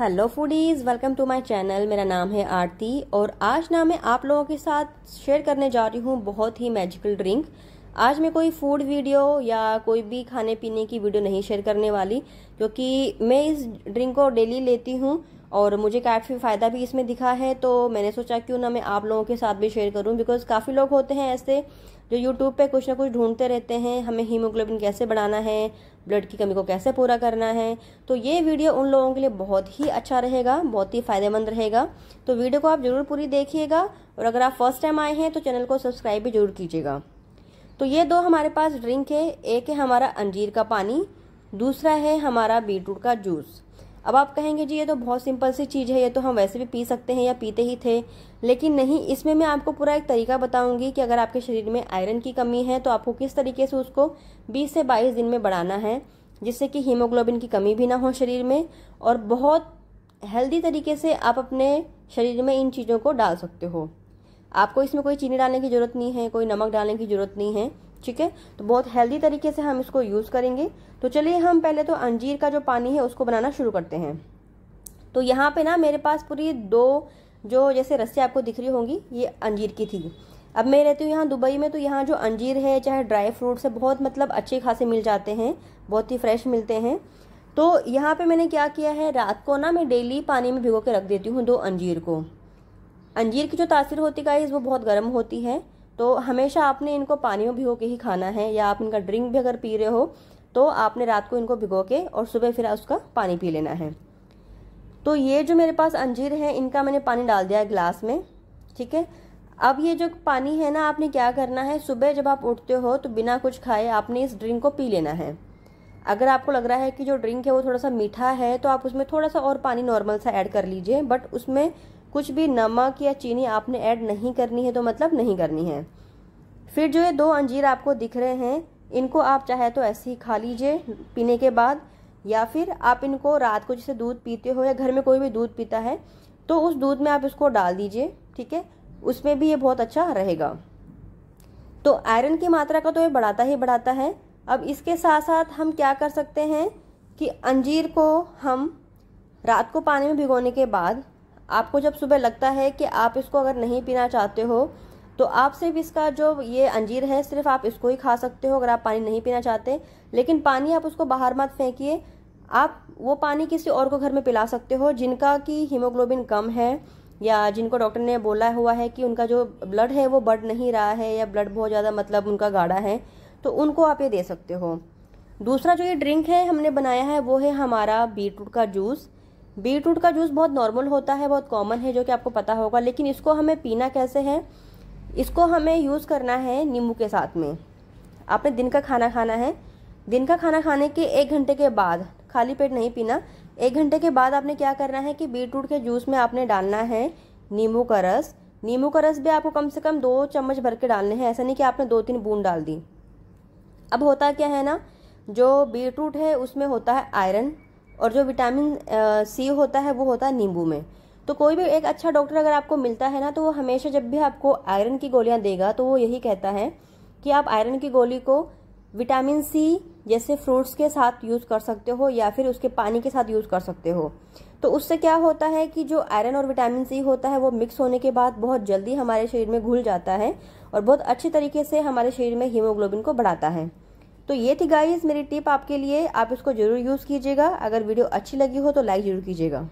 hello foodies welcome to my channel मेरा नाम है आरती और आज ना मैं आप लोगों के साथ शेयर करने जा रही हूँ बहुत ही मैजिकल ड्रिंक आज मैं कोई फूड वीडियो या कोई भी खाने पीने की वीडियो नहीं शेयर करने वाली क्योंकि मैं इस ड्रिंक को डेली लेती हूँ और मुझे काफ़ी फ़ायदा भी इसमें दिखा है तो मैंने सोचा क्यों ना मैं आप लोगों के साथ भी शेयर करूं बिकॉज़ काफ़ी लोग होते हैं ऐसे जो यूट्यूब पे कुछ ना कुछ ढूंढते रहते हैं हमें हीमोग्लोबिन कैसे बढ़ाना है ब्लड की कमी को कैसे पूरा करना है तो ये वीडियो उन लोगों के लिए बहुत ही अच्छा रहेगा बहुत ही फ़ायदेमंद रहेगा तो वीडियो को आप ज़रूर पूरी देखिएगा और अगर आप फर्स्ट टाइम आए हैं तो चैनल को सब्सक्राइब भी जरूर कीजिएगा तो ये दो हमारे पास ड्रिंक है एक है हमारा अंजीर का पानी दूसरा है हमारा बीटरूट का जूस अब आप कहेंगे जी ये तो बहुत सिंपल सी चीज़ है ये तो हम वैसे भी पी सकते हैं या पीते ही थे लेकिन नहीं इसमें मैं आपको पूरा एक तरीका बताऊंगी कि अगर आपके शरीर में आयरन की कमी है तो आपको किस तरीके से उसको 20 से 22 दिन में बढ़ाना है जिससे कि हीमोग्लोबिन की कमी भी ना हो शरीर में और बहुत हेल्दी तरीके से आप अपने शरीर में इन चीज़ों को डाल सकते हो आपको इसमें कोई चीनी डालने की ज़रूरत नहीं है कोई नमक डालने की ज़रूरत नहीं है ठीक है तो बहुत हेल्दी तरीके से हम इसको यूज़ करेंगे तो चलिए हम पहले तो अंजीर का जो पानी है उसको बनाना शुरू करते हैं तो यहाँ पे ना मेरे पास पूरी दो जो जैसे रस्सी आपको दिख रही होंगी ये अंजीर की थी अब मैं रहती हूँ यहाँ दुबई में तो यहाँ जो अंजीर है चाहे ड्राई फ्रूट्स है बहुत मतलब अच्छे खासे मिल जाते हैं बहुत ही फ्रेश मिलते हैं तो यहाँ पे मैंने क्या किया है रात को ना मैं डेली पानी में भिगो के रख देती हूँ दो अंजीर को अंजीर की जो तासीर होती है वो बहुत गर्म होती है तो हमेशा आपने इनको पानी में भिगो के ही खाना है या आप इनका ड्रिंक भी अगर पी रहे हो तो आपने रात को इनको भिगो के और सुबह फिर उसका पानी पी लेना है तो ये जो मेरे पास अंजीर है इनका मैंने पानी डाल दिया है ग्लास में ठीक है अब ये जो पानी है ना आपने क्या करना है सुबह जब आप उठते हो तो बिना कुछ खाए आपने इस ड्रिंक को पी लेना है अगर आपको लग रहा है कि जो ड्रिंक है वो थोड़ा सा मीठा है तो आप उसमें थोड़ा सा और पानी नॉर्मल सा ऐड कर लीजिए बट उसमें कुछ भी नमक या चीनी आपने ऐड नहीं करनी है तो मतलब नहीं करनी है फिर जो ये दो अंजीर आपको दिख रहे हैं इनको आप चाहे तो ऐसे ही खा लीजिए पीने के बाद या फिर आप इनको रात को जैसे दूध पीते हो या घर में कोई भी दूध पीता है तो उस दूध में आप इसको डाल दीजिए ठीक है उसमें भी ये बहुत अच्छा रहेगा तो आयरन की मात्रा का तो ये बढ़ाता ही बढ़ाता है अब इसके साथ साथ हम क्या कर सकते हैं कि अंजीर को हम रात को पानी में भिगोने के बाद आपको जब सुबह लगता है कि आप इसको अगर नहीं पीना चाहते हो तो आप सिर्फ इसका जो ये अंजीर है सिर्फ आप इसको ही खा सकते हो अगर आप पानी नहीं पीना चाहते लेकिन पानी आप उसको बाहर मत फेंकिए आप वो पानी किसी और को घर में पिला सकते हो जिनका कि हीमोग्लोबिन कम है या जिनको डॉक्टर ने बोला हुआ है कि उनका जो ब्लड है वो बढ़ नहीं रहा है या ब्लड बहुत ज़्यादा मतलब उनका गाढ़ा है तो उनको आप ये दे सकते हो दूसरा जो ये ड्रिंक है हमने बनाया है वो है हमारा बीटरूट का जूस बीट रूट का जूस बहुत नॉर्मल होता है बहुत कॉमन है जो कि आपको पता होगा लेकिन इसको हमें पीना कैसे है इसको हमें यूज़ करना है नींबू के साथ में आपने दिन का खाना खाना है दिन का खाना खाने के एक घंटे के बाद खाली पेट नहीं पीना एक घंटे के बाद आपने क्या करना है कि बीट रूट के जूस में आपने डालना है नींबू का रस नींबू का रस भी आपको कम से कम दो चम्मच भर के डालने हैं ऐसा नहीं कि आपने दो तीन बूंद डाल दी अब होता क्या है ना जो बीट रूट है उसमें होता है आयरन और जो विटामिन सी होता है वो होता है नींबू में तो कोई भी एक अच्छा डॉक्टर अगर आपको मिलता है ना तो वो हमेशा जब भी आपको आयरन की गोलियां देगा तो वो यही कहता है कि आप आयरन की गोली को विटामिन सी जैसे फ्रूट्स के साथ यूज़ कर सकते हो या फिर उसके पानी के साथ यूज़ कर सकते हो तो उससे क्या होता है कि जो आयरन और विटामिन सी होता है वो मिक्स होने के बाद बहुत जल्दी हमारे शरीर में घुल जाता है और बहुत अच्छे तरीके से हमारे शरीर में हीमोग्लोबिन को बढ़ाता है तो ये थी गाइस मेरी टिप आपके लिए आप इसको जरूर यूज़ कीजिएगा अगर वीडियो अच्छी लगी हो तो लाइक जरूर कीजिएगा